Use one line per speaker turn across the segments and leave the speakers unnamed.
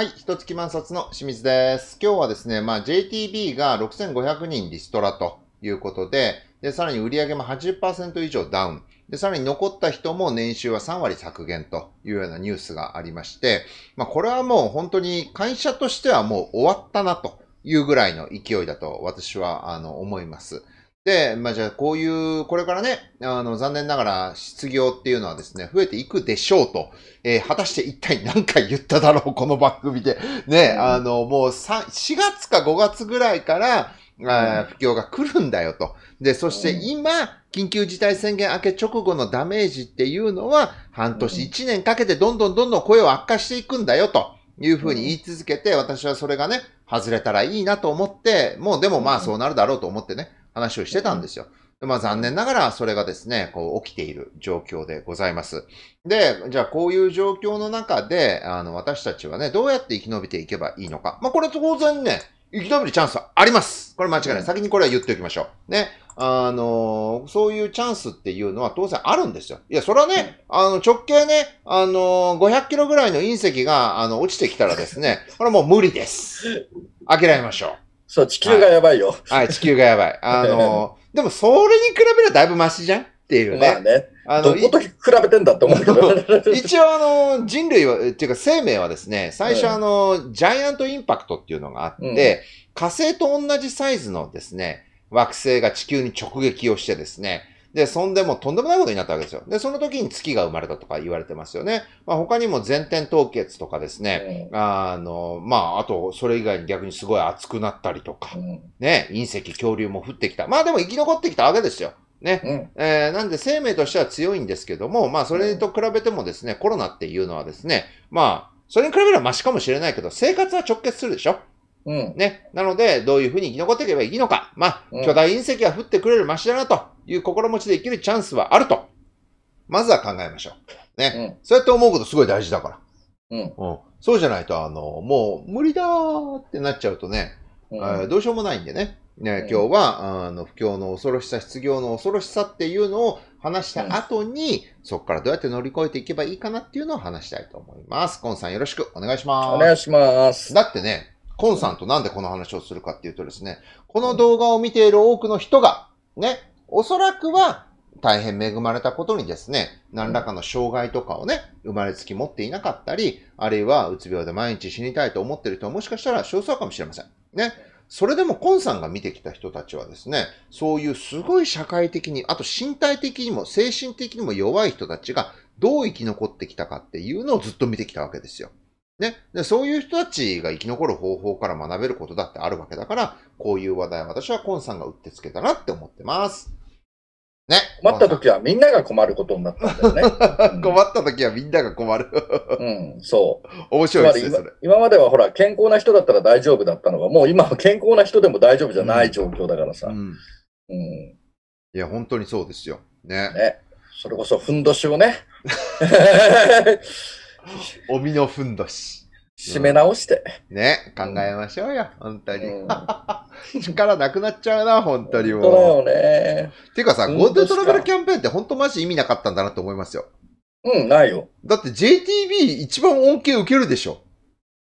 はい、一月満冊の清水です。今日はですね、まあ JTB が6500人リストラということで、で、さらに売上も80%以上ダウン。で、さらに残った人も年収は3割削減というようなニュースがありまして、まあこれはもう本当に会社としてはもう終わったなというぐらいの勢いだと私はあの思います。で、まあ、じゃあこういう、これからね、あの、残念ながら失業っていうのはですね、増えていくでしょうと、えー、果たして一体何回言っただろう、この番組で。ね、うん、あの、もう3、4月か5月ぐらいから、あ不況が来るんだよと。で、そして今、緊急事態宣言明け直後のダメージっていうのは、半年、1年かけてどんどんどんどん声を悪化していくんだよというふうに言い続けて、私はそれがね、外れたらいいなと思って、もうでもまあそうなるだろうと思ってね、話をしてたんですよ。でまあ残念ながらそれがですね、こう起きている状況でございます。で、じゃあこういう状況の中で、あの私たちはね、どうやって生き延びていけばいいのか。まあこれ当然ね、生き延びるチャンスはあります。これ間違いない。先にこれは言っておきましょう。ね。あの、そういうチャンスっていうのは当然あるんですよ。いや、それはね、あの、直径ね、あの、500キロぐらいの隕石が、あの、落ちてきたらですね、これはもう無理です。諦めましょう。そう、地球がやばいよ。はい、はい、地球がやばい。あの、でもそれに比べるとだいぶマシじゃんっていうね。まあね。あの、どこと比べてんだと思うけど。一応あの、人類は、っていうか生命はですね、最初あの、ジャイアントインパクトっていうのがあって、うん、火星と同じサイズのですね、惑星が地球に直撃をしてですね、で、そんでもとんでもないことになったわけですよ。で、その時に月が生まれたとか言われてますよね。まあ、他にも前天凍結とかですね、あの、まあ、あと、それ以外に逆にすごい暑くなったりとか、ね、隕石、恐竜も降ってきた。まあでも生き残ってきたわけですよ。ね。うん、えー、なんで生命としては強いんですけども、まあそれと比べてもですね、コロナっていうのはですね、まあ、それに比べればマシかもしれないけど、生活は直結するでしょうん。ね。なので、どういうふうに生き残っていけばいいのか。まあ、巨大隕石が降ってくれるマシだなと。いう心持ちで生きるチャンスはあると。まずは考えましょう。ね。うん、そうやって思うことすごい大事だから。うん。うん、そうじゃないと、あの、もう無理だーってなっちゃうとね、うんどうしようもないんでね。ね、今日は、あの、不況の恐ろしさ、失業の恐ろしさっていうのを話した後に、そこからどうやって乗り越えていけばいいかなっていうのを話したいと思います。コンさんよろしくお願いします。お願いします。だってね、コンさんとなんでこの話をするかっていうとですね、この動画を見ている多くの人が、ね、おそらくは大変恵まれたことにですね、何らかの障害とかをね、生まれつき持っていなかったり、あるいはうつ病で毎日死にたいと思ってる人はもしかしたら少数かもしれません。ね。それでもコンさんが見てきた人たちはですね、そういうすごい社会的に、あと身体的にも精神的にも弱い人たちがどう生き残ってきたかっていうのをずっと見てきたわけですよ。ね。で、そういう人たちが生き残る方法から学べることだってあるわけだから、こういう話題は私はコンさんがうってつけたなって思ってます。ね。困った時はみんなが困ることになったん
だよね。困った時はみんなが困る。うん、そう。面白いですね、それ。今まではほら、健康な人だったら大丈夫だったのが、もう今は健康な人でも大丈夫じゃない状況だからさ。うん。うん、いや、
本当にそうですよ。
ね。ね。それこそ、ふんどしをね。
おみのふんどし。締め直して。ね、考えましょうよ、ん、本当に。うん、力なくなっちゃうな、本当にもう。そうだよね。ていうかさ、GoTo トラベルキャンペーンって本当マジ意味なかったんだなと思いますよ。うん、ないよ。だって JTB 一番恩恵受けるでしょ。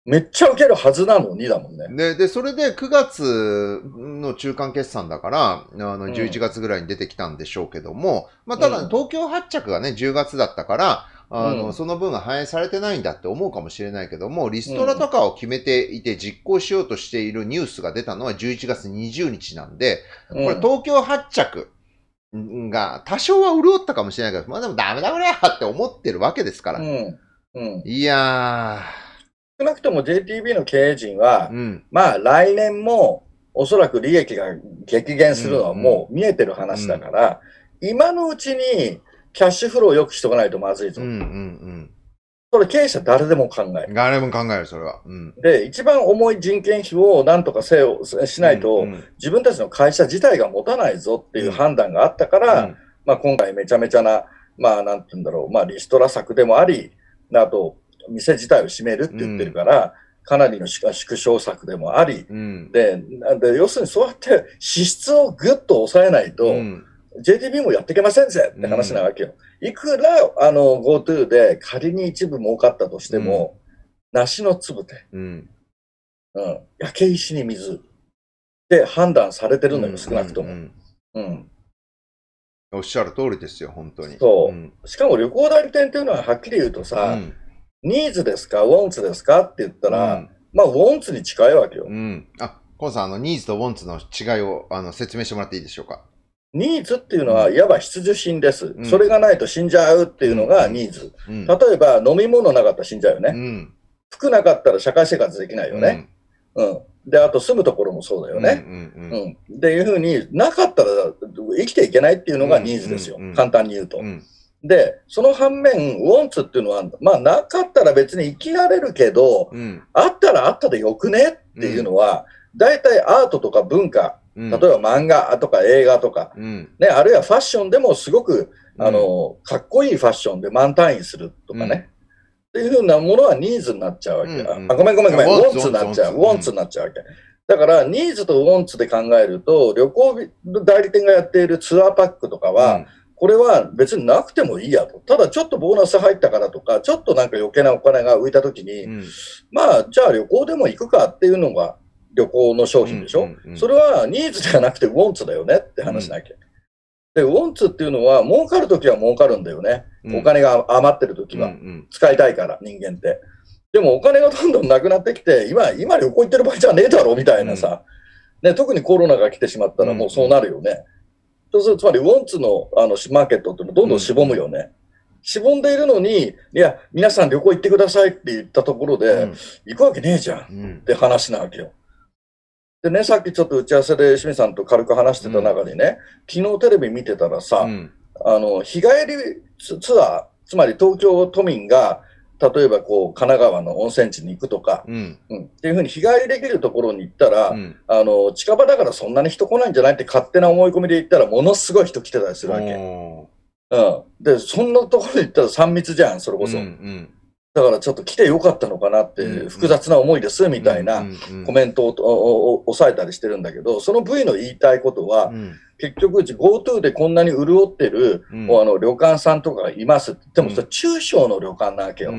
めっちゃ受けるはずなのにだもんね。ね、で、それで9月の中間決算だから、あの、11月ぐらいに出てきたんでしょうけども、うん、まあ、ただ、東京発着がね、10月だったから、あの、うん、その分が反映されてないんだって思うかもしれないけども、リストラとかを決めていて実行しようとしているニュースが出たのは11月20日なんで、これ東京発着が多少は潤ったかもしれないけど、まあでもダ
メだこだって思ってるわけですから。うん。うん、いやー。少なくとも JTB の経営陣は、うん、まあ来年もおそらく利益が激減するのはもう見えてる話だから、今のうちにキャッシュフローを良くしとかないとまずいぞ。うんうんうん。それ経営者誰でも考える。誰も考える、それは。うん、で、一番重い人件費を何とかせよしないと、うんうん、自分たちの会社自体が持たないぞっていう判断があったから、うん、まあ、今回めちゃめちゃな、まあ、なんて言うんだろう、まあ、リストラ策でもあり、あと、店自体を閉めるって言ってるから、うん、かなりの縮小策でもあり、うん、でで、要するにそうやって支出をぐっと抑えないと、うん JTB もやっていけませんぜって話なわけよ。うん、いくら、あの、GoTo で仮に一部儲かったとしても、うん、梨の粒で、うん、うん、焼け石に水って判断されてるのよ、少なくとも。うん、うんおっしゃる通りですよ、本当に。そう。しかも旅行代理店っていうのははっきり言うとさ、ニーズですか、ウォンツですかって言った
ら、まあ、ウォンツに近いわけよ。うん。あ、コンさん、あの、ニーズとウォンツの違いを、あの、
説明してもらっていいでしょうか。ニーズっていうのは、いわば必需品です、うん、それがないと死んじゃうっていうのがニーズ。うん、例えば、飲み物なかったら死んじゃうよね、うん。服なかったら社会生活できないよね。うん。で、あと住むところもそうだよね。うん。っていうふうになかったら生きていけないっていうのがニーズですよ。簡単に言うと。で、その反面、ウォンツっていうのは、まあ、なかったら別に生きられるけど、あったらあったでよくねっていうのは、大体アートとか文化、例えば漫画とか映画とか、うん、ね、あるいはファッションでもすごく、あの、かっこいいファッションで満タンにするとかね。っていうふうなものはニーズになっちゃうわけ。うんうん、あごめんごめんごめん。ウォンツになっちゃう。ウォンツになっちゃうわけ。だから、ニーズとウォンツで考えると、旅行代理店がやっているツアーパックとかは、うん、これは別になくてもいいやと。ただ、ちょっとボーナス入ったからとか、ちょっとなんか余計なお金が浮いたときに、うん、まあ、じゃあ旅行でも行くかっていうのが、旅行の商品でしょ、うんうん、それはニーズじゃなくてウォンツだよねって話なきゃ。で、ウォンツっていうのは、儲かるときは儲かるんだよね。お金が余ってるときは、使いたいから、人間って。でもお金がどんどんなくなってきて、今、今旅行行ってる場合じゃねえだろみたいなさ、ね、特にコロナが来てしまったらもうそうなるよね。そうするとつまり、ウォンツのあのマーケットってどんどんしぼむよね。しぼんでいるのに、いや、皆さん旅行行ってくださいって言ったところで、行くわけねえじゃんって話なわけよ。でね、さっきちょっと打ち合わせで清水さんと軽く話してた中でね、うん、昨日テレビ見てたらさ、うん、あの日帰りツアー、つまり東京都民が、例えばこう神奈川の温泉地に行くとか、うん、うん、っていうふうに日帰りできるところに行ったら、うん、あの近場だからそんなに人来ないんじゃないって勝手な思い込みで行ったらものすごい人来てたりするわけ。うん、でそんなところに行ったら3密じゃんそれこそ。うんだからちょっと来てよかったのかなって、複雑な思いですみたいなコメントを抑えたりしてるんだけど、その V の言いたいことは、結局、GoTo でこんなに潤ってる、あの旅館さんとかがいますって、でもそれ中小の旅館なわけよ。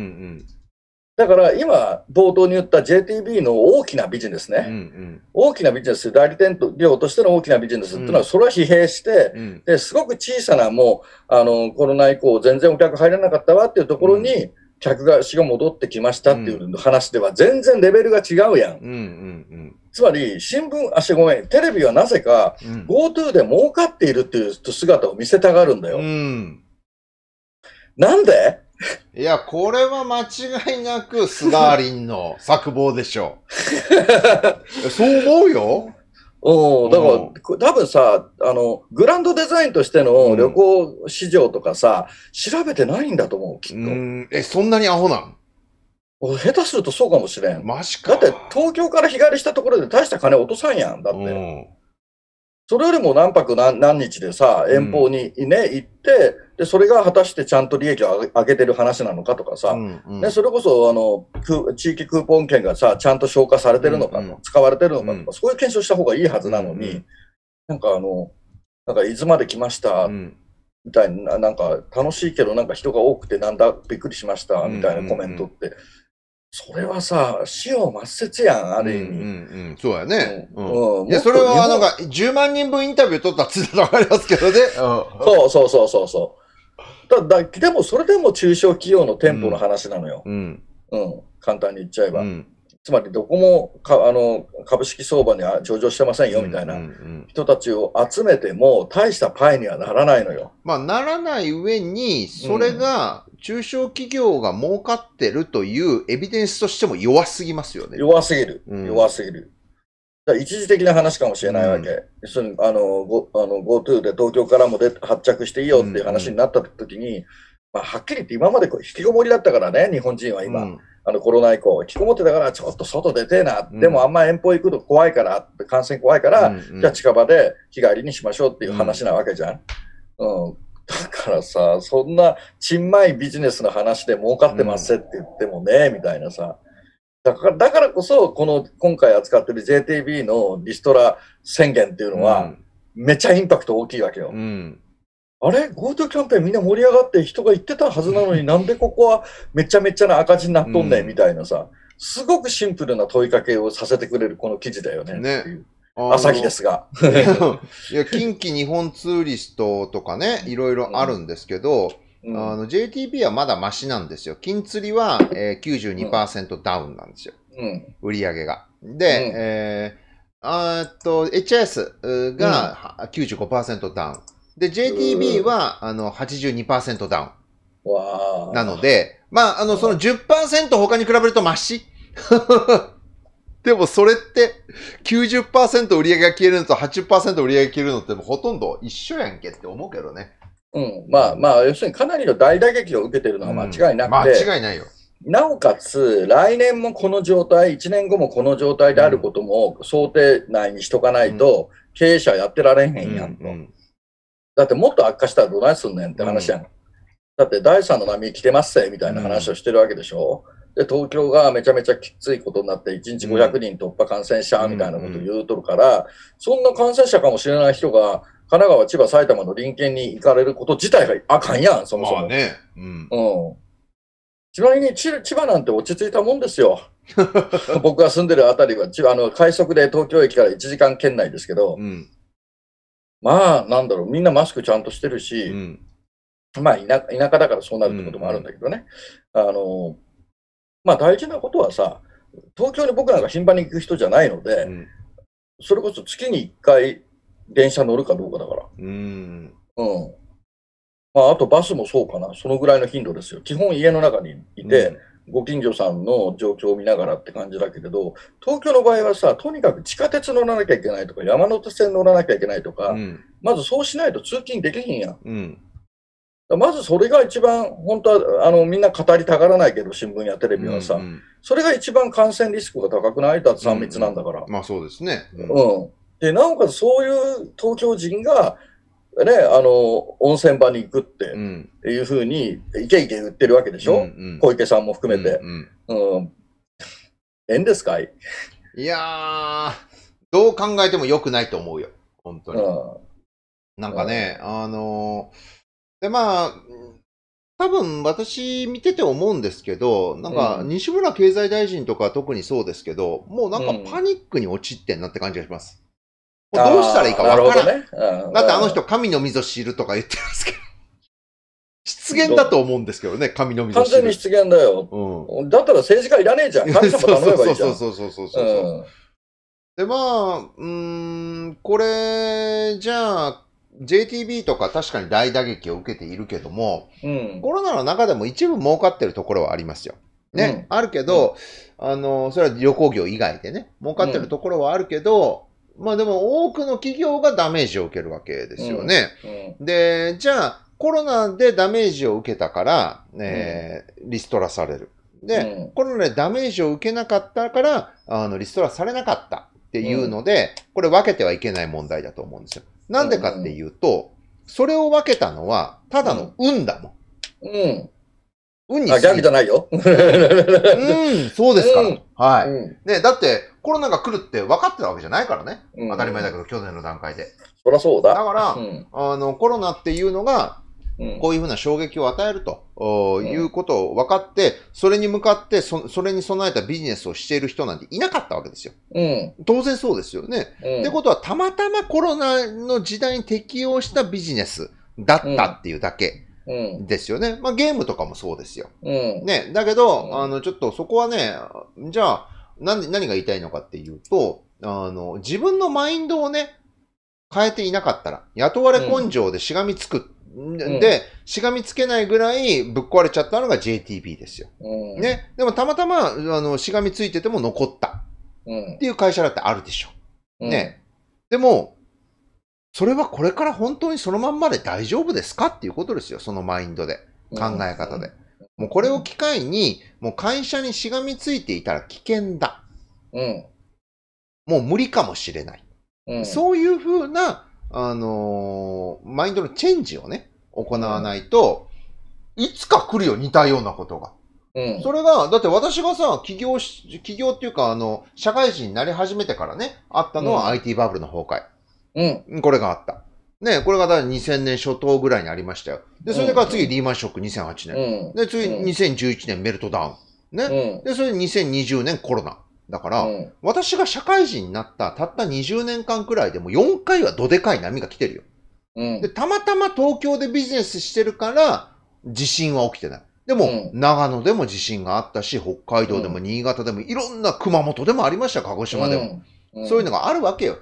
だから今、冒頭に言った JTB の大きなビジネスね、うんうん、大きなビジネス、代理店業としての大きなビジネスっていうのは、それは疲弊して、うん、ですごく小さなもうあのコロナ以降、全然お客入らなかったわっていうところに、うん、客が死が戻ってきましたっていう話では全然レベルが違うやん。うんうんうん、つまり、新聞、あ、しごめん、テレビはなぜか、うん、GoTo で儲かっているっていう姿を見せたがるんだよ。うん、
なんでいや、これは間違いなく、スガーリンの策
謀でしょう。そう思うよ。おだから、多分さ、あの、グランドデザインとしての旅行市場とかさ、調べてないんだと思う、きっと。え、そんなにアホなん下手するとそうかもしれん。マジか。だって東京から日帰りしたところで大した金落とさんやん。だって。それよりも何泊何何日でさ、遠方にね、行って、で、それが果たしてちゃんと利益を上げてる話なのかとかさ、うんうん、それこそ、あの、地域クーポン券がさ、ちゃんと消化されてるのか、うんうん、使われてるのかとか、そういう検証した方がいいはずなのに、うんうん、なんかあの、なんか、いつまで来ました、みたいな、なんか、楽しいけど、なんか人が多くて、なんだ、びっくりしました、みたいなコメントって、うんうんうんそれはさ、死を抹殺やん、ある意味。うん、うんうんそうやね。うん。いや、それはなんか、10万人分インタビュー取ったって言ったらわかりますけどね。そうそうそうそうそう。ただ、でもそれでも中小企業の店舗の話なのよ。うん。うん。簡単に言っちゃえば。うん。つまりどこもかあの株式相場には上場してませんよみたいな人たちを集めても大したパイにはならないのよ。
まあ、ならない上に、それが中小企業が儲かってるというエビデンスとしても弱すぎます
よね。弱すぎる。弱すぎる。うん、一時的な話かもしれないわけ。うん、あのあの GoTo で東京からもで発着していいよっていう話になった時に、うんうん、まあ、はっきり言って今まで引きこもりだったからね、日本人は今。うんあのコロナ以降、引きこもってたから、ちょっと外出てえな、うん、でもあんま遠方行くと怖いから、感染怖いから、うんうん、じゃあ近場で日帰りにしましょうっていう話なわけじゃん。うんだからさ、そんな、ちんまいビジネスの話で儲かってますって言ってもね、うん、みたいなさ。だからだからこそ、この今回扱ってる JTB のリストラ宣言っていうのは、めっちゃインパクト大きいわけよ。うんあれ ?GoTo キャンペーンみんな盛り上がって人が行ってたはずなのになんでここはめちゃめちゃな赤字になっとんねんみたいなさ、すごくシンプルな問いかけをさせてくれるこの記事だよね。ね。朝日ですが。
いや、近畿日本ツーリストとかね、いろいろあるんですけど、うん、あの JTB はまだマシなんですよ。金釣りは、えー、92%ダウンなんですよ。うん、売り上げが。で、うん、えー、あっと、HIS が95%ダウン。で、
JTB は、
あの、82%ダウン。わなので、まあ、あの、その10%他に比べるとマシ。でもそれって90%売り上げが消えるのと80%売り上げが
消えるのってほとんど一緒やんけって思うけどね。うん。まあまあ、要するにかなりの大打撃を受けてるのは間違いなくて。うん、間違いないよ。なおかつ、来年もこの状態、1年後もこの状態であることも想定内にしとかないと、経営者やってられへんやんと。うんうんだってもっと悪化したらどないすんねんって話やん。うん、だって第3の波来てますぜみたいな話をしてるわけでしょ。で、東京がめちゃめちゃきついことになって、1日500人突破感染者みたいなこと言うとるから、そんな感染者かもしれない人が、神奈川、千葉、埼玉の隣県に行かれること自体があかんやん、そもそも。ね。うん。ちなみに千、千葉なんて落ち着いたもんですよ。僕が住んでるあたりは、あの、快速で東京駅から1時間圏内ですけど、うん、まあ、なんだろう、みんなマスクちゃんとしてるし、うん、まあ田、田舎だからそうなるってこともあるんだけどね、うんあの、まあ、大事なことはさ、東京に僕なんか頻繁に行く人じゃないので、うん、それこそ月に1回電車乗るかどうかだから。うん。うん。まあ、あとバスもそうかな、そのぐらいの頻度ですよ。基本家の中にいて、ご近所さんの状況を見ながらって感じだけれど、東京の場合はさ、とにかく地下鉄乗らなきゃいけないとか、山手線乗らなきゃいけないとか、うん、まずそうしないと通勤できひんやん。うんまずそれが一番、本当はあのみんな語りたがらないけど、新聞やテレビはさ、うんうん、それが一番感染リスクが高くないだって3密なんだから。うんうん、まあそうですね。うん、でなおかつそういう東京人がね、あの、温泉場に行くっていうふうに、いけいけ言ってるわけでしょ、うんうん、小池さんも含めて。うん、うんうん、ですかい
いやどう考えても良くない
と思うよ。本当に。うん、
なんかね、あので、まあ、多分私見てて思うんですけど、なんか西村経済大臣とか特にそうですけど、もうなんかパニックに陥ってんなって感じがします。どうしたらいいか分からない。ね、だってあの人、神の溝知るとか言ってますけど。失言だと思うんですけどね、神の溝完全に失
言だよ。
うん、だったら政治家
いらねえじゃん。神様頼めばいいじゃん。そ
うそうそうそうそう、うん、で、まあ、うん、これ、じゃあ、JTB とか確かに大打撃を受けているけども、うん、コロナの中でも一部儲かってるところはありますよ。ね、うん、あるけど、うん、あの、それは旅行業以外でね、儲かってるところはあるけど、まあでも多くの企業がダメージを受けるわけですよね。うん、で、じゃあコロナでダメージを受けたから、えー、うん、リストラされる。で、うん、コロナでダメージを受けなかったから、あの、リストラされなかったっていうので、これ分けてはいけない問題だと思うんですよ。なんでかっていうと、それを分けたのは、ただの運だもん。うん。運にあ、ギャグじゃないよ。うん、そうですから。はい。ね、だって、コロナが来るって分かってたわけじゃないからね。うん、当たり前だけど、去年の段階で。そりゃそうだ。だから、うん、あの、コロナっていうのが、こういうふうな衝撃を与えるということを分かって、それに向かってそ、それに備えたビジネスをしている人なんていなかったわけですよ。うん、当然そうですよね。ってことは、たまたまコロナの時代に適応したビジネスだったっていうだけ。うん、ですよね。まあゲームとかもそうですよ。うん、ね、だけど、あの、ちょっとそこはね、じゃあ、何、何が言いたいのかっていうと、あの、自分のマインドをね、変えていなかったら、雇われ根性でしがみつく、うん、で、しがみつけないぐらいぶっ壊れちゃったのが JTB ですよ。うん、ね。でもたまたま、あの、しがみついてても残った。っていう会社だってあるでしょ。うん、ね。でも、それはこれから本当にそのまんまで大丈夫ですかっていうことですよ。そのマインドで。考え方で。うんもうこれを機会に、もう会社にしがみついていたら危険だ。うん。もう無理かもしれない。うん、そういうふうな、あのー、マインドのチェンジをね、行わないと、うん、いつか来るよ、似たようなことが。うん、それが、だって私がさ、起業し、起業っていうか、あの、社会人になり始めてからね、あったのは IT バブルの崩壊。うん。これがあった。ね、これがだ2000年初頭ぐらいにありましたよ。で、それから次リーマンショック2008年。うん、で、次2011年メルトダウン。ね。で、それで2020年コロナ。だから、うん、私が社会人になったたった20年間くらいでも4回はどでかい波が来てるよ。うん、で、たまたま東京でビジネスしてるから、地震は起きてない。でも、うん、長野でも地震があったし、北海道でも新潟でも、いろんな熊本でもありました、鹿児島でも。そういうのがあるわけよ。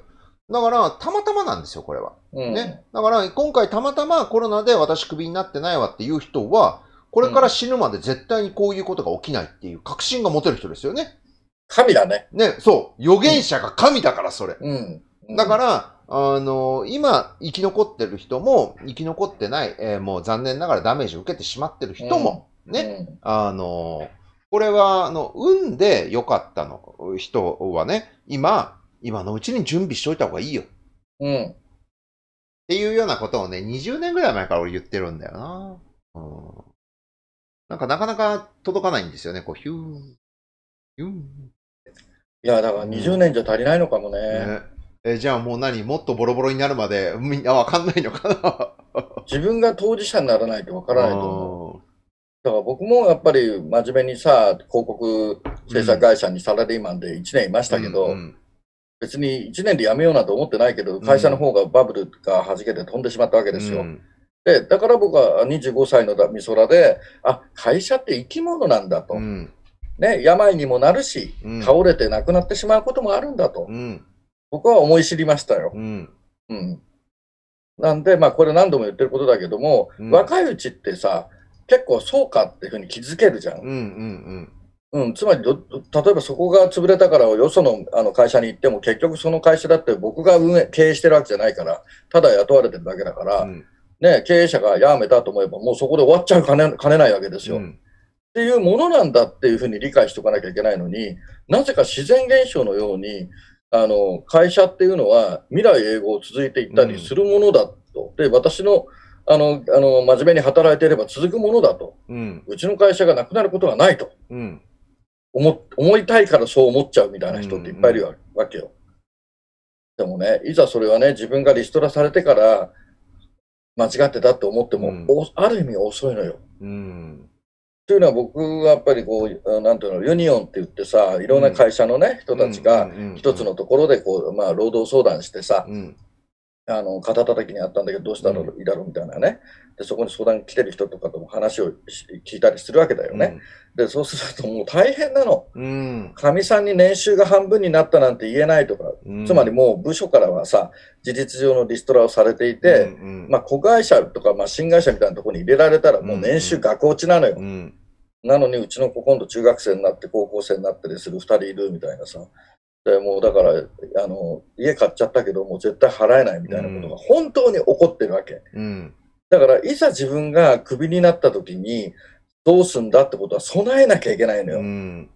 だから、たまたまなんですよ、これは。うん、ね。だから、今回たまたまコロナで私クビになってないわっていう人は、これから死ぬまで絶対にこういうことが起きないっていう確信が持てる人ですよね。神だね。ね、そう。預言者が神だから、それ。うん。うん、だから、あの、今、生き残ってる人も、生き残ってない、えー、もう残念ながらダメージを受けてしまってる人も、うん、ね、うん、あの、これは、あの、運で良かったの人はね、今、今のうちに準備しといた方がいいよ。うん。っていうようなことをね、20年ぐらい前から俺言ってるんだよな。うん。なんかなかなか届かないんですよね、こう、ヒュー、ヒュー。いや、だから20年じゃ足りないのかもね。うんねえじゃあもう何もっとボロボロになるまで
みんなわかんないのかな 自分が当事者にならないとわからないと思う。だから僕もやっぱり真面目にさ、広告制作会社にサラリーマンで1年いましたけど、うんうんうん別に1年で辞めようなんて思ってないけど、会社の方がバブルがはじけて飛んでしまったわけですよ。うん、で、だから僕は25歳の美空で、あ、会社って生き物なんだと。うん、ね、病にもなるし、倒れて亡くなってしまうこともあるんだと。うん、僕は思い知りましたよ。うん。なんで、まあこれ何度も言ってることだけども、若いうちってさ、結構そうかっていうふうに気づけるじゃん。うんうんうんうん、つまりど、例えばそこが潰れたから、よそのあの会社に行っても、結局その会社だって僕が運営経営してるわけじゃないから、ただ雇われてるだけだから、うん、ね、経営者が辞めたと思えば、もうそこで終わっちゃうかねかねないわけですよ、うん、っていうものなんだっていうふうに理解しておかなきゃいけないのに、なぜか自然現象のように、あの会社っていうのは未来永劫続いていったりするものだと。で私のあのあの真面目に働いていれば続くものだと、うちの会社がなくなることはないと、うん思思いたいからそう思っちゃうみたいな人っていっぱいいるわけよ。でもね、いざそれはね、自分がリストラされてから、間違ってたって思っても、うん、ある意味遅いのよ。うん、というのは僕はやっぱりこう、なんていうの、ユニオンって言ってさ、いろんな会社のね、うん、人たちが一つのところでこう、まあ、労働相談してさ、うん、あの肩叩きにあったんだけどどうしたらいいだろうみたいなね、でそこに相談来てる人とかとも話を聞いたりするわけだよね、うん、でそうするともう大変なのかみ、うん、さんに年収が半分になったなんて言えないとか、うん、つまりもう部署からはさ事実上のリストラをされていて、うんうん、まあ、子会社とか、まあ、新会社みたいなところに入れられたらもう年収額落ちなのよ、なのにうちの子今度中学生になって高校生になったりする2人いるみたいなさでもうだからあの家買っちゃったけどもう絶対払えないみたいなことが本当に起こってるわけ、うん、だからいざ自分がクビになった時にどうすんだってことは備えなきゃいけないのよ、うん、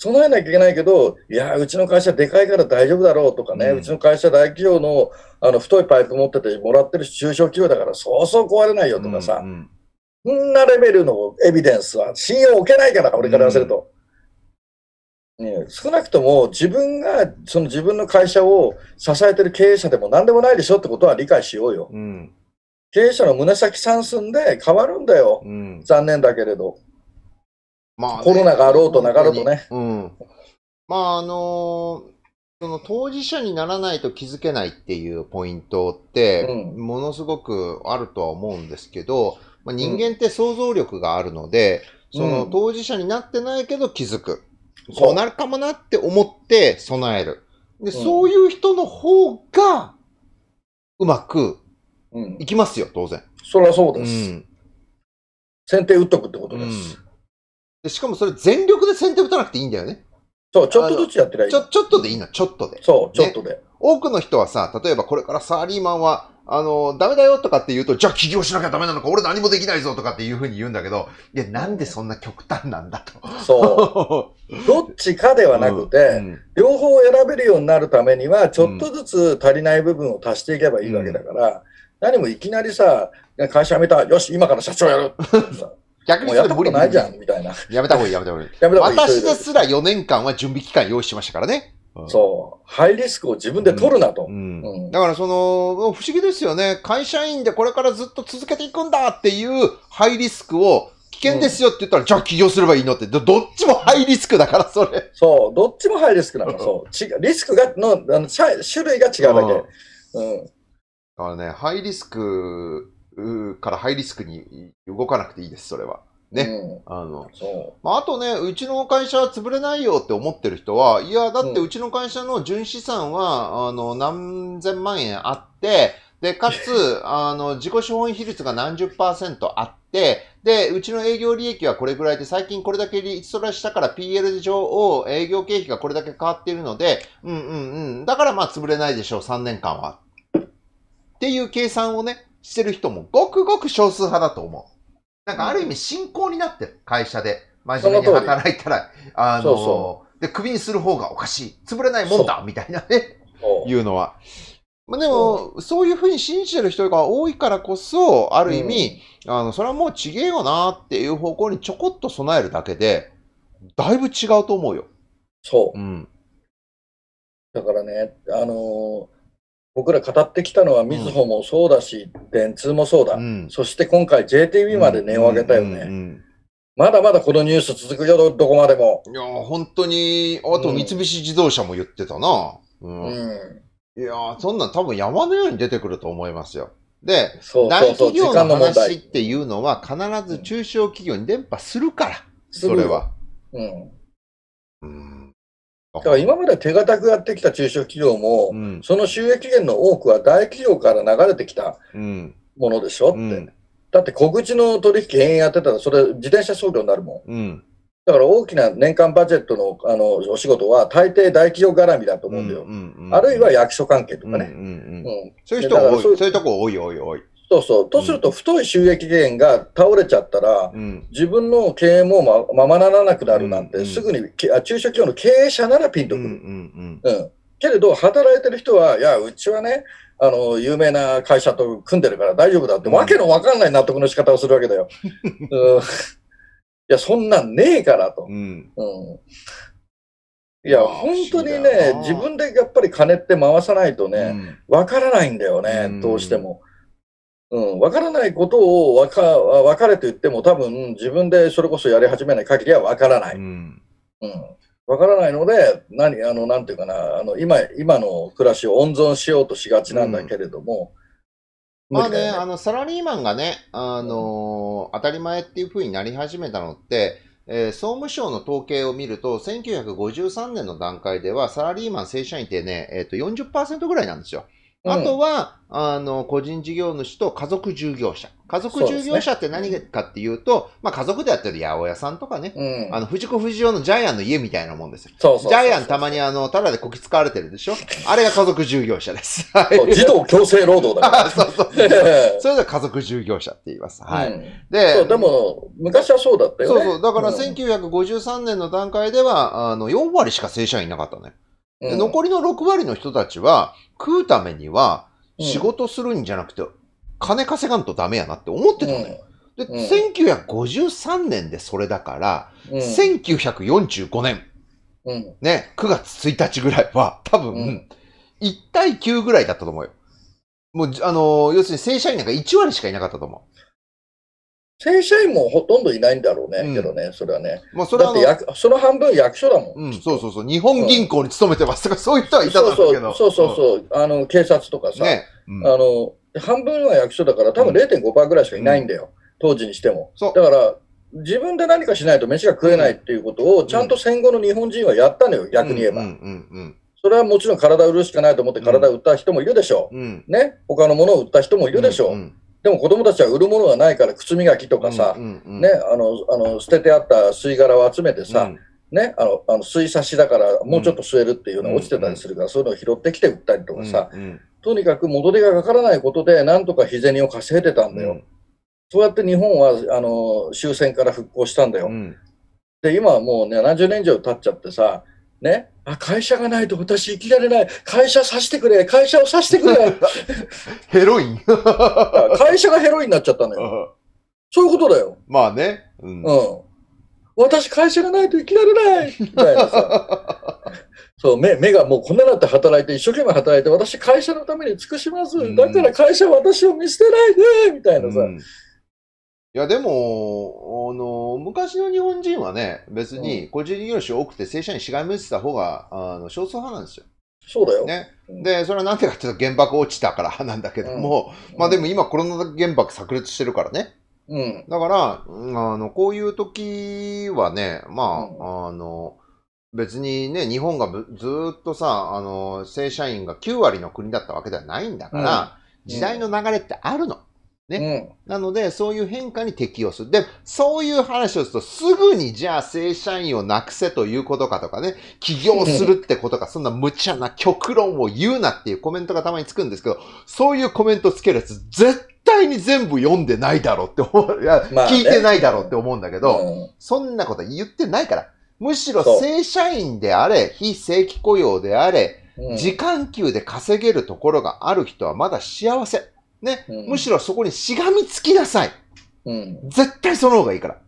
備えなきゃいけないけどいやうちの会社でかいから大丈夫だろうとかね、うん、うちの会社大企業のあの太いパイプ持っててもらってる中小企業だからそうそう壊れないよとかさ、うんうん、そんなレベルのエビデンスは信用を置けないから俺から言わせると。ね、少なくとも自分がその自分の会社を支えてる経営者でも何でもないでしょってことは理解しようよ。うん、経営者の胸先三寸で変わるんだよ、うん、残念だけれど、まあ、ね、コロナがあろうとなかろうとね。うん、
まああのー、その当事者にならないと気づけないっていうポイントって、ものすごくあるとは思うんですけど、まあ、人間って想像力があるので、その当事者になってないけど気づく。そうなるかもなって思って備える。で、そういう人の方が、うまくいきますよ、当然。そりゃそうです。うん、先手打っとくってことです。でしかもそれ全力で先手打たなくていいんだよね。そう、ちょっとずつやってりゃいいち。ょ、ちょっとでいいの、ちょっとで。そう、ちょっとで。多くの人はさ、例えばこれからサラリーマンはあの、ダメだよとかって言うと、じゃあ起業しなきゃダメなのか、俺何もできないぞとかっていうふうに言うんだけど、いや、
なんでそんな極端なんだと。そう。どっちかではなくて、うんうん、両方選べるようになるためには、ちょっとずつ足りない部分を足していけばいいわけだから、うん、何もいきなりさ、会社辞めた、よし、今から社長やる 逆にやったことないじゃん、みたいな。
やめた方がいい、やめた方がいい。やめた方がいい。私ですら4年間は準備期間用意しましたからね。
そう。ハイリスクを自分で取るなと。うん
だからその、不思議ですよね。会社員でこれからずっと続けていくんだっていうハイリスクを危険で
すよって言ったら、うん、じゃあ起業すればいいのってど、どっちもハイリスクだから、それ。そう、どっちもハイリスクなの。そう。ちリスクが、の、あの種類が違うだけ。うん。だから
ね、ハイリスクからハイリスクに動かなくていいです、それは。ね。うん、あの、まあ、あとね、うちの会社は潰れないよって思ってる人は、いや、だってうちの会社の純資産は、あの、何千万円あって、で、かつ、あの、自己資本比率が何十パーセントあって、で、うちの営業利益はこれぐらいで、最近これだけリストラしたから PL 上を営業経費がこれだけ変わっているので、うんうんうん。だからまあ潰れないでしょう、3年間は。っていう計算をね、してる人もごくごく少数派だと思う。なんかある意味信仰になってる、会社で。真面目に働いたら、あの、そうそうで、クビにする方がおかしい。潰れないもんだみたいなね、いうのは。まあ、でも、そういうふうに信じてる人が多いからこそ、ある意味、うん、あの、それはもうちげえよなっていう方向にちょこっと備えるだけで、だいぶ違うと思うよ。そう。うん。
だからね、あのー僕ら語ってきたのは、みずほもそうだし、電通もそうだ、うん、そして今回 JTB まで値を上げたよね、うんうん。まだまだこのニュース続くよ、どこまでも。いや、本当に、あと三菱自
動車も言ってたな。うんいやー、そんなん多分山のように出てくると思いますよ。で、そうそう大企業の話っていうのは必ず中小企業に伝
播するから、それは。うん。うんだから今まで手堅くやってきた中小企業も、うん、その収益源の多くは大企業から流れてきたものでしょって。だって小口の取引延々やってたら、それ自転車操業になるもん。だから大きな年間バジェットのあのお仕事は大抵大企業絡みだと思うんだよ。あるいは役所関係とかね。そういう人多い。そういうとこ多い、多い、多い。そうそう。とすると、太い収益源が倒れちゃったら、うん、自分の経営もままならなくなるなんて、うんうん、すぐにあ中小企業の経営者ならピンとくる。うんうんうん、けれど、働いてる人は、いや、うちはね、あの、有名な会社と組んでるから大丈夫だって、うん、わけのわかんない納得の仕方をするわけだよ。いや、そんなんねえからと。うんいや、本当にね、自分でやっぱり金って回さないとね、わ、からないんだよね、どうしても。うん、分からないことを分か分かれと言っても、多分自分でそれこそやり始めない限りは分からない。うん、うん、分からないので、何あのなんていうかなあの今、今の暮らしを温存しようとしがちなんだけれども、
うん、まあね、あのサラリーマンがね、あのー、当たり前っていうふうになり始めたのって、えー、総務省の統計を見ると、1953年の段階では、サラリーマン、正社員ってね、えーと、と40%ぐらいなんですよ。あとは、あの、個人事業主と家族従業者。家族従業者って何かっていうと、うね、まあ家族でやってる八百屋さんとかね、うん、あの、藤子不二雄のジャイアンの家みたいなもんですよ。そうそうジャイアンたまにあの、タラでこき使われてるでしょ あれが家族従業者です。児童強制労働だから。そ
うそう。それで家族従業者って言います。はい。うん、で、そう、でも、昔はそうだったよね。そうそう。だから
1953年の段階では、あの、4割しか正社員いなかったね。で残りの6割の人たちは、食うためには、仕事するんじゃなくて、金稼がんとダメやなって思ってたのよ。で、うん、1953年でそれだから、うん、1945年、うん、ね、9月1日ぐらいは、多分、1対9ぐらいだったと思うよ。もう、あの
ー、要するに正社員なんか1割しかい
なかったと思う。
正社員もほとんどいないんだろうね、うん、けどね、それはね。まあ、それはだってその半分役所だもんうん、そうそうそう。日本銀行に勤めてますとか、そういう人はいたんだけど。そうそうそう。あの、警察とかさ、ね、あの、半分は役所だから、多分0.5%ぐらいしかいないんだよ。当時にしても。だから、自分で何かしないと飯が食えないっていうことを、ちゃんと戦後の日本人はやったのよ、逆に言えば。それはもちろん体を売るしかないと思って体を売った人もいるでしょう。ね。他のものを売った人もいるでしょう。でも子供たちは売るものがないから靴磨きとかさ、うんうんうん、ね、あのあの捨ててあった吸い殻を集めてさ、うん、ね、あのあの吸い差しだからもうちょっと吸えるっていうの落ちてたりするから、うんうん、そういうのを拾ってきて売ったりとかさ、うんうん、とにかく戻りがかからないことでなんとか日銭を稼いでたんだよ、うん、そうやって日本はあの終戦から復興したんだよ、で今はもうね70年以上経っちゃってさね、あ会社がないと私生きられない、会社さしてくれ、会社をさしてくれ。ヘロイン会社がヘロインになっちゃったのよ。そういうことだよ。まあね。うん。うん、私会社がないと生きられないみたいなさ。そう目目がもうこんななって働いて一生懸命働いて私会社のために尽くします、だから会社私を見捨てないでみたいなさ、うんいや、でも、あの、
昔の日本人はね、別に個人事業主多くて正社員しがみついた方が、あの、少数派なんですよ。
そうだよ。ね。
で、それはなんでかっていうと原爆落ちたから なんだけども、うん、まあでも今コロナ原爆炸裂してるからね。うん。だから、あの、こういう時はね、まあ、あの、別にね、日本がずっとさ、あの、正社員が9割の国だったわけではないんだから、うん、時代の流れってあるの。うんね、うん、なので、そういう変化に適応する。で、そういう話をすると、すぐにじゃあ正社員をなくせということかとかね、起業するってことか、そんな無茶な極論を言うなっていうコメントがたまにつくんですけど、そういうコメントつけるやつ、絶対に全部読んでないだろうって思う、いや、ね、聞いてないだろうって思うんだけど、うん、そんなこと言ってないから。むしろ正社員であれ、非正規雇用であれ、うん、時間給で稼げるところがある人はまだ幸せ。ね、うん、むしろそこにしがみつきなさい。うん、絶対その方がいいから。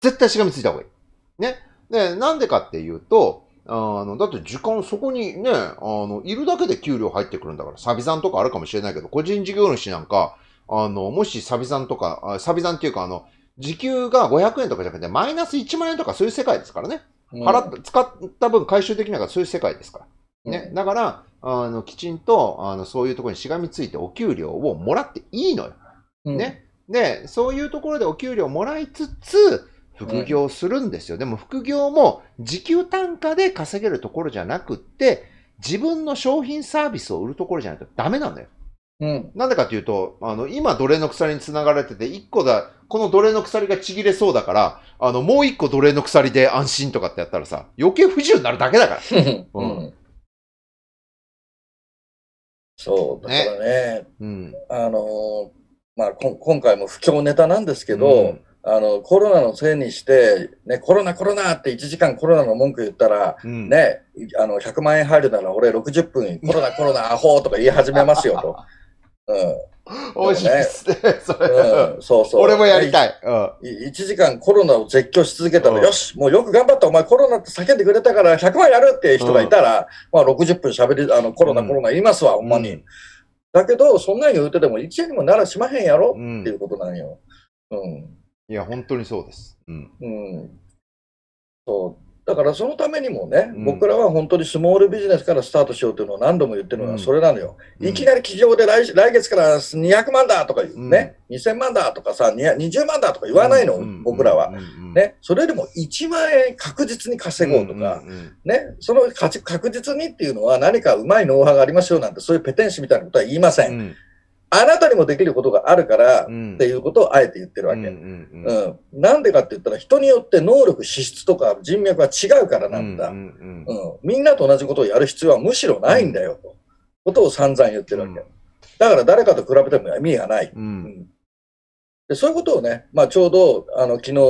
絶対しがみついた方がいい。ね。で、なんでかっていうと、あの、だって時間そこにね、あの、いるだけで給料入ってくるんだから、サビさんとかあるかもしれないけど、個人事業主なんか、あの、もしサビさんとか、サビさんっていうか、あの、時給が500円とかじゃなくて、マイナス1万円とかそういう世界ですからね。払った、使った分回収できないからそういう世界ですから。ね。だから、あの、きちんと、あの、そういうところにしがみついてお給料をもらっていいのよ。ね。うん、で、そういうところでお給料もらいつつ、副業するんですよ。うん、でも副業も時給単価で稼げるところじゃなくって、自分の商品サービスを売るところじゃないとダメなんだよ。うん。なんでかっていうと、あの、今奴隷の鎖に繋がれてて、一個だ、この奴隷の鎖がちぎれそうだから、あの、もう一個奴隷の鎖で安心とかってやったらさ、余計不自由になるだけだから。
うん。そう、だからね、ねうん、あの、まあ、今回も不況ネタなんですけど、うんあのコロナのせいにして、ね、コロナ、コロナって1時間コロナの文句言ったら、うん、ね、あの100万円入るなら俺60分コロナ、コロナ、アホとか言い始めますよと。うん 美味しいすね。それ、うん、そうそう。俺もやりたい。う1時間コロナを絶叫し続けたら、うん、よし、もうよく頑張った、お前コロナって叫んでくれたから100万やるっていう人がいたら、まあ60分喋り、あの、コロナ、コロナ言いますわ、ほんまに。だけど、そんなに言うてても一円にもならしまへんやろ、っていうことなんよ。うん。
いや、本当にそうで
す。うん。うん。そう。だからそのためにもね、うん、僕らは本当にスモールビジネスからスタートしようというのを何度も言ってるのはそれなのよ。うん、いきなり企業で来来月から200万だとかね、うん、2000万だとかさ、20万だとか言わないの、僕らは、ね。それよりも1万円確実に稼ごうとか、ね、その確実にっていうのは何かうまいノウハウがありますよなんて、そういうペテン師みたいなことは言いません。あなたにもできることがあるからっていうことをあえて言ってるわけ。なんでかって言ったら人によって能力、資質とか人脈は違うからなんだ。みんなと同じことをやる必要はむしろないんだよと、ことを散々言ってるわけ。だから誰かと比べても意味がない。うんでそういうことをね、まあ、ちょうどあの昨日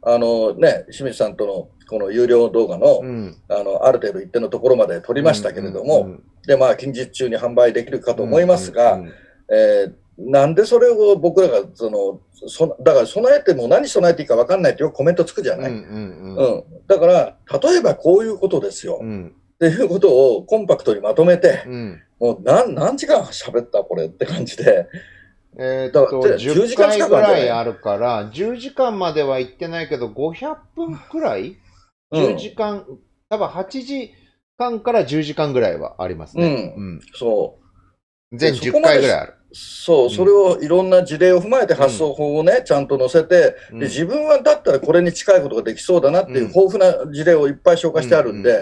あのね、清水さんとのこの有料動画のうん、あのある程度一定のところまで撮りましたけれども、で、まあ、近日中に販売できるかと思いますが、うんうんうん、えー、なんでそれを僕らがそのそだから備えても何備えていいか分かんないってよくコメントつくじゃない、うん、うんうん、だから例えばこういうことですよ、うん、っていうことをコンパクトにまとめて、うん、もう何何時間喋ったこれって感じで。えー、っと、10時間ぐらいあるから、10時間までは
行ってないけど、500分くらい ?10 時間、多分8時
間から10時間ぐらいはありますね。うん。そう。全10回ぐらいある。そう、それをいろんな事例を踏まえて発想法をね、うん、ちゃんと載せて、で、自分はだったらこれに近いことができそうだなっていう豊富な事例をいっぱい紹介してあるんで、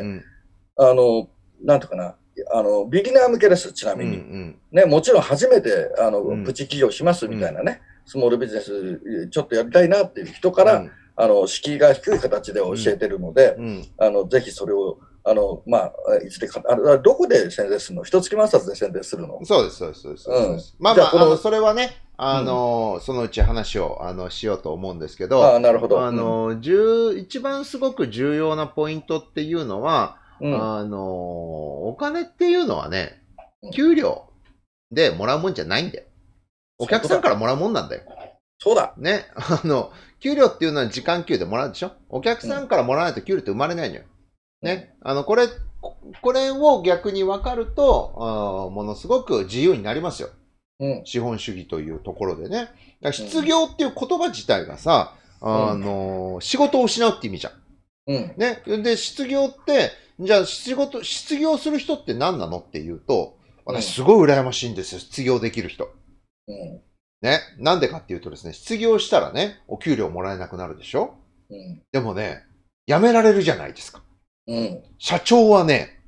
あの、なんとかな、あの、ビギナー向けです、ちなみに。うんうん、ね、もちろん初めて、あの、プチ起業しますみたいなね、スモールビジネスちょっとやりたいなっていう人から、うん、あの、敷居が低い形で教えてるので、あの、ぜひそれを、あの、まあ、いつでか、あれはどこで宣伝するの一月摩擦で宣伝するのそうです、そうです、そうです。
うんまあじまゃああ、このそれはね、あの、そのうち話を、あの、しようと思うんですけど、あなるほど。あの、重一番すごく重要なポイントっていうのは、うん、あの、お金っていうのはね給料でもらうもんじゃないんだよ。お客さんからもらうもんなんだよ。そうだ。ね。あの、給料っていうのは時間給でもらうでしょお客さんからもらわないと給料って生まれないのよ。ね。あの、これ、これを逆に分かると、あものすごく自由になりますよ。うん、資本主義というところでね。だから失業っていう言葉自体がさ、あの、仕事を失うって意味じゃん。うん。ね。で、失業って、じゃあ、仕事、失業する人って何なのっていうと、私すごい羨ましいんですよ。失業できる人。うん。ね。なんでかっていうとですね、失業したらね、お給料もらえなくなるでしょうん。でもね、辞められるじゃないですか。社長はね、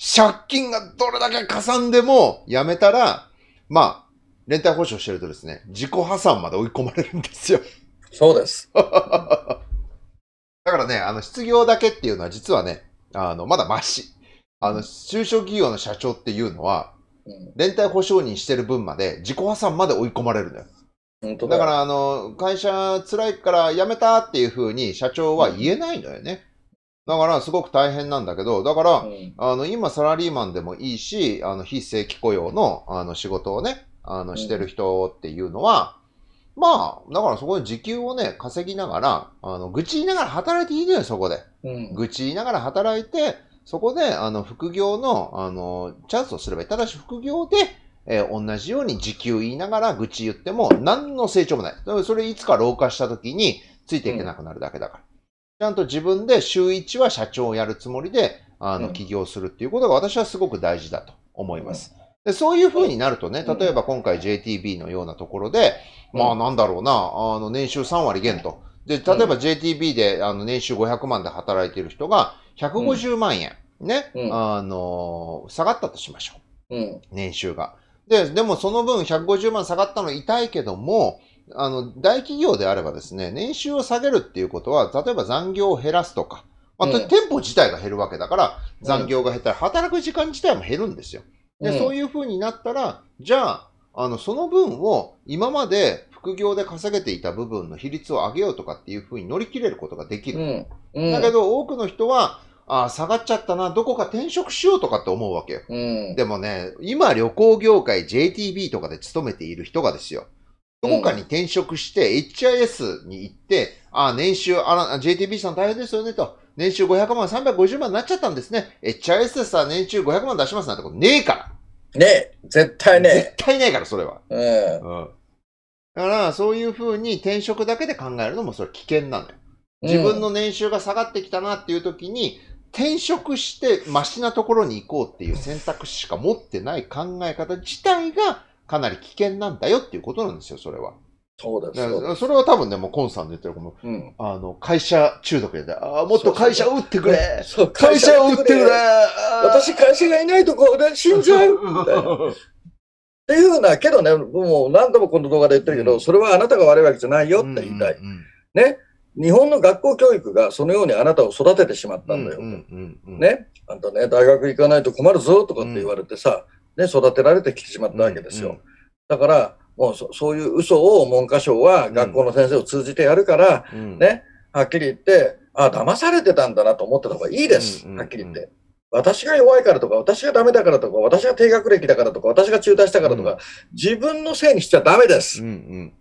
借金がどれだけかさんでも辞めたら、まあ、連帯保証してるとですね、自己破産まで追い込まれるんですよ。そうです。だからね、あの、失業だけっていうのは実はね、あの、まだまし。あの、中小企業の社長っていうのは、連帯保証人してる分まで自己破産まで追い込まれるのよ。だだから、あの、会社辛いから辞めたっていうふうに社長は言えないのよね。だから、すごく大変なんだけど、だから、うん、あの、今、サラリーマンでもいいし、あの、非正規雇用の、あの、仕事をね、あの、してる人っていうのは、うん、まあ、だからそこで時給をね、稼ぎながら、あの、愚痴言いながら働いていいのよ、そこで。うん、愚痴言いながら働いて、そこで、あの、副業の、あの、チャンスをすればいい。ただし、副業で、えー、同じように時給言いながら愚痴言っても、何の成長もない。それいつか老化した時についていけなくなるだけだから。ちゃんと自分で週1は社長をやるつもりで、あの、起業するっていうことが私はすごく大事だと思います。でそういう風になるとね、例えば今回 JTB のようなところで、まあなんだろうな、あの、年収3割減と。で、例えば JTB で、あの、年収500万で働いている人が、150万円、ね、あの、下がったとしましょう。年収が。で、でもその分150万下がったの痛いけども、あの、大企業であればですね、年収を下げるっていうことは、例えば残業を減らすとか、まあ、と店舗自体が減るわけだから、残業が減ったら、働く時間自体も減るんですよ。で、うそういう風になったら、じゃあ、あの、その分を今まで副業で稼げていた部分の比率を上げようとかっていう風に乗り切れることができる。だけど、多くの人は、ああ、下がっちゃったな、どこか転職しようとかって思うわけよ。でもね、今旅行業界 JTB とかで勤めている人がですよ。どこかに転職して、HIS に行って、あ年収あら、JTB さん大変ですよねと。年収500万、350万になっちゃったんですね。HIS でさ、年収500万出しますなんてことねえから。ねえ、絶対ねえ。絶対ねえから、それは。うん。うん。だから、そういうふうに転職だけで考えるのもそれ危険なのよ。自分の年収が下がってきたなっていう時に、転職してマシなところに行こうっていう選択肢しか持ってない考え方自体がかなり危険なんだよっていうことなんですよ、それは。そうですそそれは多分ね、もうコンさんで言ってるこの、うん、あの、会社中毒で、ああ、
もっと会社を打ってくれ会社を打ってくれ私会社がいないとこで死んじゃうっていうな、けどね、もう何度もこの動画で言ってるけど、うん、それはあなたが悪いわけじゃないよって言いたい。ね。日本の学校教育がそのようにあなたを育ててしまったんだよ。ね。あんたね、大学行かないと困るぞとかって言われてさ、うんね、育てられてきてしまったわけですよ。うんうん、だから、もうそそういう嘘を文科省は学校の先生を通じてやるから、うん、ね、はっきり言って、あ、騙されてたんだなと思ってた方がいいです。はっきり言って。私が弱いからとか、私がダメだからとか、私が低学歴だからとか、私が中退したからとか、うん、自分のせいにしちゃダメです。うん、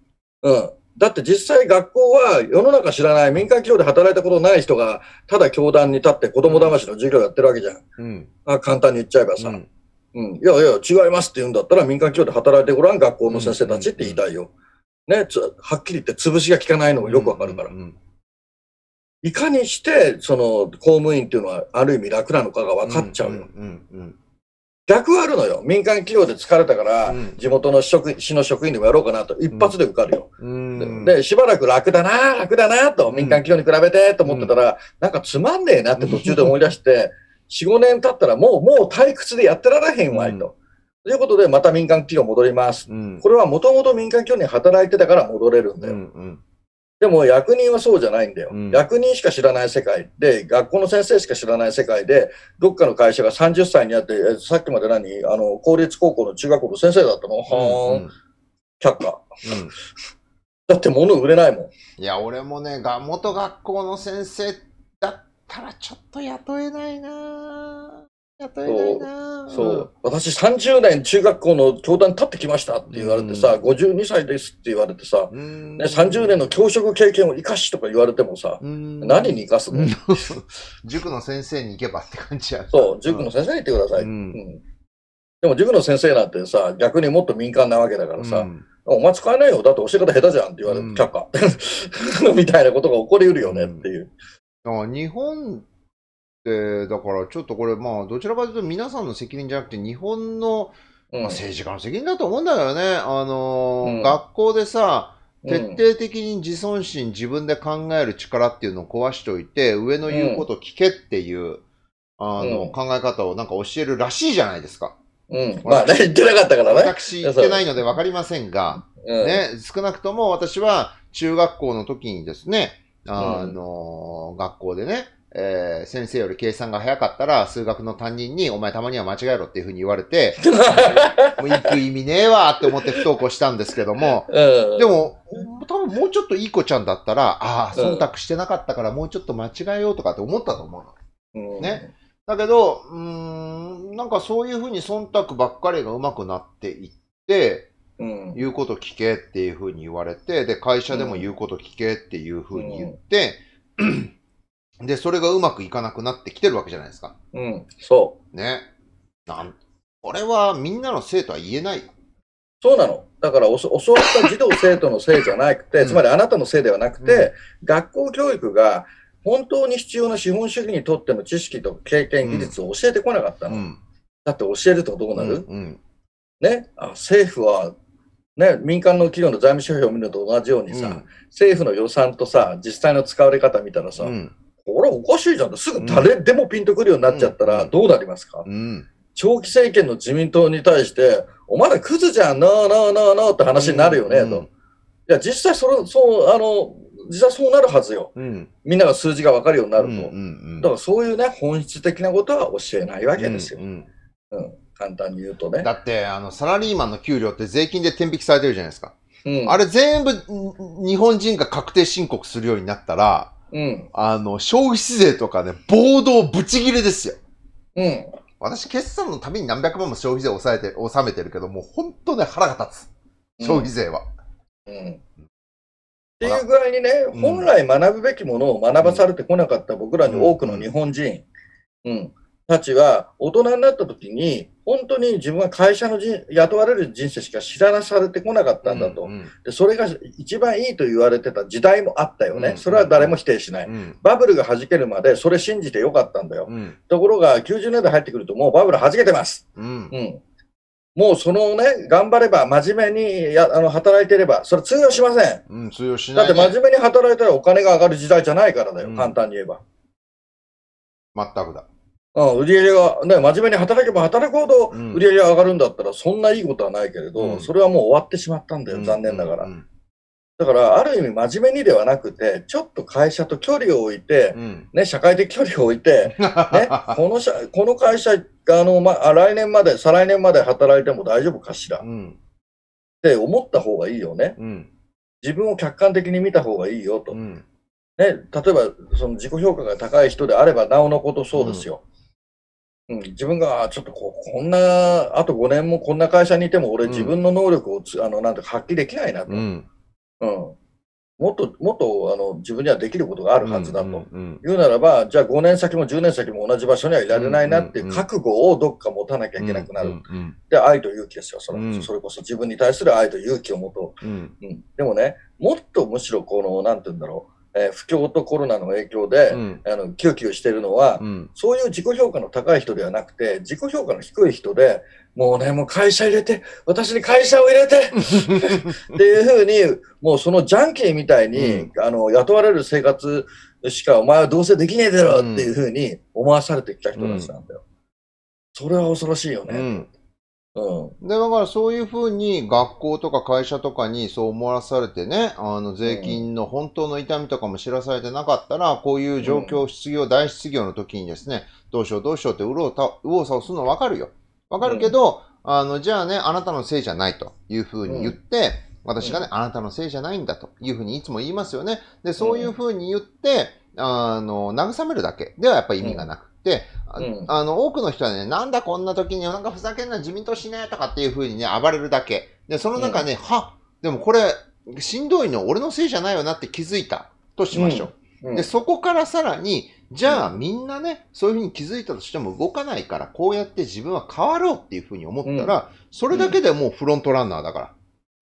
うん、だって実際学校は世の中知らない民間企業で働いたことない人が、ただ教団に立って子供騙しの授業やってるわけじゃん。うん、あ簡単に言っちゃえばさ。うんうん、いやいや、違いますって言うんだったら、民間企業で働いてごらん、学校の先生たちって言いたいよ。ね、はっきり言って、潰しが効かないのもよくわかるから。いかにして、その、公務員っていうのは、ある意味楽なのかが分かっちゃうよ。逆あるのよ。民間企業で疲れたから、地元の職、市の職員でもやろうかなと、一発で受かるよ。で、しばらく楽だな、楽だな、と、民間企業に比べて、と思ってたら、なんかつまんねえなって途中で思い出して、4、5年経ったらもう、もう退屈でやってられへんわいと。ということで、また民間企業戻ります。うん、これはもともと民間企業に働いてたから戻れるんだよ。うんうんでも役人はそうじゃないんだよ、うん、役人しか知らない世界で、学校の先生しか知らない世界で、どっかの会社が30歳になって、さっきまで何あの、公立高校の中学校の先生だったの、はーん、うん、却下。うん、だって物売れないもん。
いや、俺もね、元学校の先生だったらちょっと雇えないな
雇えないなそう、う私30年中学校の教壇立ってきましたって言われてさ、うん、52歳ですって言われてさ、うん、ね、30年の教職経験を生かしとか言われてもさ、うん、何に生かすの 塾の先生に行けばって感じやそう塾の先生に行ってください、うんでも塾の先生なんてさ逆にもっと民間なわけだからさ、お前使えないよ。だって教え方下手じゃんって言われて、却下。みたいなことが起こりうるよねっていう。
だから日本って、だからちょっとこれ、まあ、どちらかというと皆さんの責任じゃなくて、日本の、まあ、政治家の責任だと思うんだよね。あの、うん、学校でさ、徹底的に自尊心、自分で考える力っていうのを壊しておいて、上の言うこと聞けっていう、あの、考え方をなんか教えるらしいじゃないですか。
うん。まあ、言ってなかったからね。私、言ってない
のでわかりませんが、ね、少なくとも私は中学校の時にですね、あの、学校でね、えー、先生より計算が早かったら、数学の担任に、お前たまには間違えろっていうふうに言われて、もう行く意味ねえわって思って不登校したんですけども、うん、でも、多分もうちょっといい子ちゃんだったら、ああ、忖度してなかったからもうちょっと間違えようとかって思ったと思うの。うん、ね。だけど、うん、なんかそういうふうに忖度ばっかりがうまくなっていって、うん、言うこと聞けっていうふうに言われて、で、会社でも言うこと聞けっていうふうに言って、うん、で、それがうまくいかなくなってきてるわけじゃないですか。うん、そ
う。ね。なん、これはみんなのせいとは言えないそうなの。だから教わった児童生徒のせいじゃなくて、つまりあなたのせいではなくて、うん、学校教育が本当に必要な資本主義にとっての知識と経験、技術を教えてこなかったの。だって教えるとどうなる、ね、あ政府はね、民間の企業の財務諸表を見ると同じようにさ、うん、政府の予算とさ、実際の使われ方見たらさ、うん、これおかしいじゃんすぐ誰でもピンとくるようになっちゃったらどうなりますか、うん、長期政権の自民党に対して、お前らクズじゃん、ノーノーノーノーって話になるよね、と。いや、実際そそう、あの、実はそうなるはずよ、うん、みんなが数字が分かるようになると、うんうんうん、だからそういうね本質的なことは教えないわけですよ。うんうんうん簡単に言うとね。だ
って、あの、サラリーマンの給料って税金で天引きされてるじゃないですか。うん、あれ全部日本人が確定申告するようになったら、うん、あの、消費税とかね、暴動ぶち切れですよ。うん。私、決算のために何百万も消費税抑えて、納めてるけど、もう本当ね、腹が立つ。消費
税は。うん。うん、っていう具合にね、本来学ぶべきものを学ばされてこなかった僕らに多くの日本人、うん、たちは、大人になった時に、本当に自分は会社の人雇われる人生しか知らなされてこなかったんだと、うんうん、でそれが一番いいと言われてた時代もあったよね、うんうん、それは誰も否定しない、うん、バブルがはじけるまでそれ信じてよかったんだよ、うん、ところが90年代入ってくるともうバブルはじけてます、うん、うん、もうそのね頑張れば真面目にやあの働いてればそれ通用しません、
うん、通用しない、ね、だって
真面目に働いたらお金が上がる時代じゃないからだよ、簡単に言えば全くだあ売り上げが、ね、真面目に働けば働くほど売り上げが上がるんだったら、そんないいことはないけれど、うん、それはもう終わってしまったんだよ、残念ながら。うんだから、ある意味真面目にではなくて、ちょっと会社と距離を置いて、うん、ね、社会的距離を置いて、ね、この社この会社あの、ま、来年まで、再来年まで働いても大丈夫かしら、うん、って思った方がいいよね。自分を客観的に見た方がいいよと。ね、例えば、その自己評価が高い人であれば、なおのことそうですよ。うん、自分がちょっとこうこんなあと5年もこんな会社にいても俺自分の能力をつ、うん、あのなんて発揮できないなと、うん、うん、もっともっとあの自分にはできることがあるはずだと、うんうん、言うならばじゃあ5年先も10年先も同じ場所にはいられないなっていう覚悟をどっか持たなきゃいけなくなる、で愛と勇気ですよそそれこそ自分に対する愛と勇気を持とう、うんでもねもっとむしろこのなんて言うんだろうえー、不況とコロナの影響で、うん、あのキュキュしてるのは、うん、そういう自己評価の高い人ではなくて、自己評価の低い人で、もうね、もう会社入れて、私に会社を入れてっていうふうに、もうそのジャンキーみたいに、うん、あの雇われる生活しかお前はどうせできねえだろっていうふうに思わされてきた人たちなんだよ。それは恐ろしいよね。う
ん、で、だからそういうふうに学校とか会社とかにそう思わされてね、あの税金の本当の痛みとかも知らされてなかったら、こういう状況、失業、大失業の時にですね、どうしようどうしようってうろ右往左往するのわかるよ。
わかるけど、
うん、あの、じゃあね、あなたのせいじゃないというふうに言って、うん、私がね、あなたのせいじゃないんだというふうにいつも言いますよね。で、そういうふうに言って、あの、慰めるだけではやっぱり意味がなく。で、うん、あの、多くの人はね、なんだこんな時になんかふざけんな自民党しねとかっていうふうにね、暴れるだけ。で、その中ね、うん、はでもこれ、しんどいの俺のせいじゃないよなって気づいたとしましょう。うん、で、そこからさらに、じゃあみんなね、そういうふうに気づいたとしても動かないから、こうやって自分は変わろうっていうふうに思ったら、それだけでもうフロントランナーだから。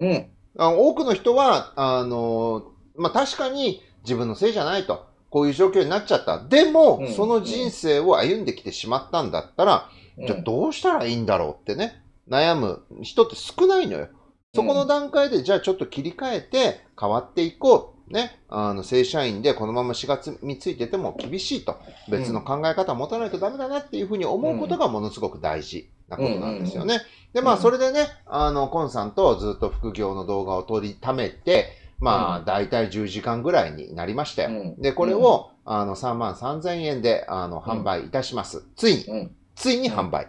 うん。多くの人は、あの、まあ、確かに自分のせいじゃないと。こういう状況になっちゃった。でも、うん、その人生を歩んできてしまったんだったら、うん、じゃあどうしたらいいんだろうってね、悩む人って少ないのよ。そこの段階で、じゃあちょっと切り替えて変わっていこう。ね、あの正社員でこのまま4月についてても厳しいと、別の考え方を持たないとダメだなっていうふうに思うことがものすごく大事なことなんですよね。で、まあそれでね、あの、コンさんとずっと副業の動画を撮りためて、まあ、大体10時間ぐらいになりまして、で、これを、あの、3万3000円で、あの、販売いたします。ついに、ついに販売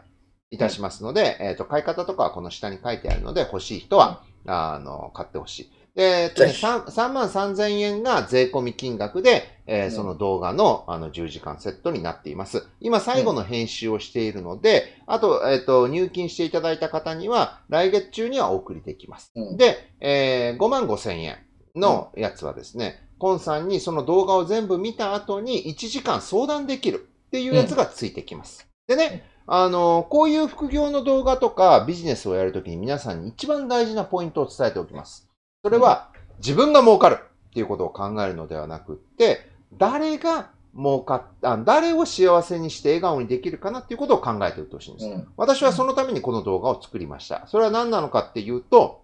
いたしますので、えっ、と、買い方とかはこの下に書いてあるので、欲しい人は、あの、買ってほしい。えっとね、3, 3万3000円が税込み金額で、えー、その動画のあの10時間セットになっています。今最後の編集をしているので、あと、えっ、ー、と、入金していただいた方には来月中にはお送りできます。で、えー、5万5000円。のやつはですね、コンさんにその動画を全部見た後に1時間相談できるっていうやつがついてきます。でね、あの、こういう副業の動画とかビジネスをやるときに皆さんに一番大事なポイントを伝えておきます。それは自分が儲かるっていうことを考えるのではなくって、誰が儲かった、誰を幸せにして笑顔にできるかなっていうことを考えておいてほしいんです。私はそのためにこの動画を作りました。それは何なのかっていうと、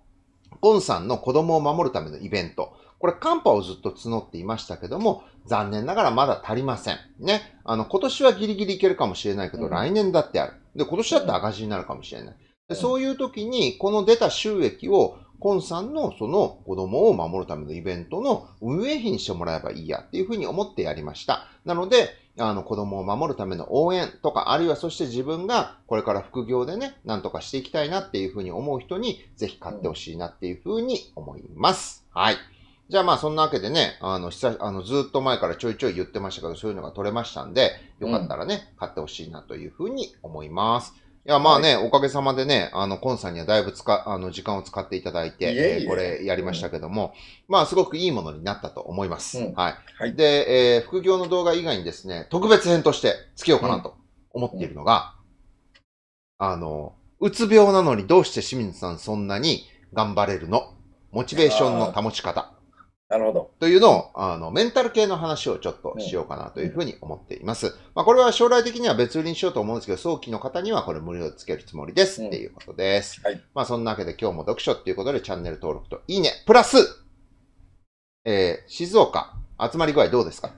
ゴンさんの子供を守るためのイベント。これ、カンパをずっと募っていましたけども、残念ながらまだ足りません。ね。あの、今年はギリギリいけるかもしれないけど、うん、来年だってある。で、今年だって赤字になるかもしれない。でそういう時に、この出た収益を、コンさんのその子供を守るためのイベントの運営費にしてもらえばいいやっていうふうに思ってやりました。なので、あの子供を守るための応援とか、あるいはそして自分がこれから副業でね、なんとかしていきたいなっていうふうに思う人に、ぜひ買ってほしいなっていうふうに思います。はい。じゃあまあそんなわけでね、あの、久あのずっと前からちょいちょい言ってましたけど、そういうのが取れましたんで、よかったらね、買ってほしいなというふうに思います。いや、まあね、はい、おかげさまでね、あの、コンさんにはだいぶ使、あの、時間を使っていただいて、いえいえこれやりましたけども、うん、まあ、すごくいいものになったと思います。うん、はい、はい。で、えー、副業の動画以外にですね、特別編としてつけようかなと思っているのが、うん、あの、うつ病なのにどうして清水さんそんなに頑張れるのモチベーションの保ち方。なるほど。というのを、あの、メンタル系の話をちょっとしようかなというふうに思っています。うん、まあ、これは将来的には別売りにしようと思うんですけど、早期の方にはこれ無料でつけるつもりですっていうことです。うん、はい。まあ、そんなわけで今日も読書っていうことでチャンネル登録といいね、プラス、えー、静岡、集まり具合どうですか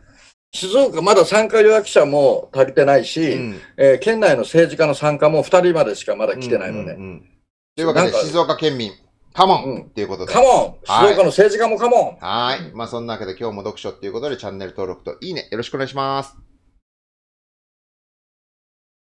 静岡、まだ参加予約者も足りてないし、うん、えー、県内の政治家の参加も2人までしかまだ来てないので、というわけで、静岡県民、カモンっていうことで。カモン静岡の政治家もカモ
ンはい。まあそんなわけで今日も読書っていうことでチャンネル登録といいねよろしくお願いします。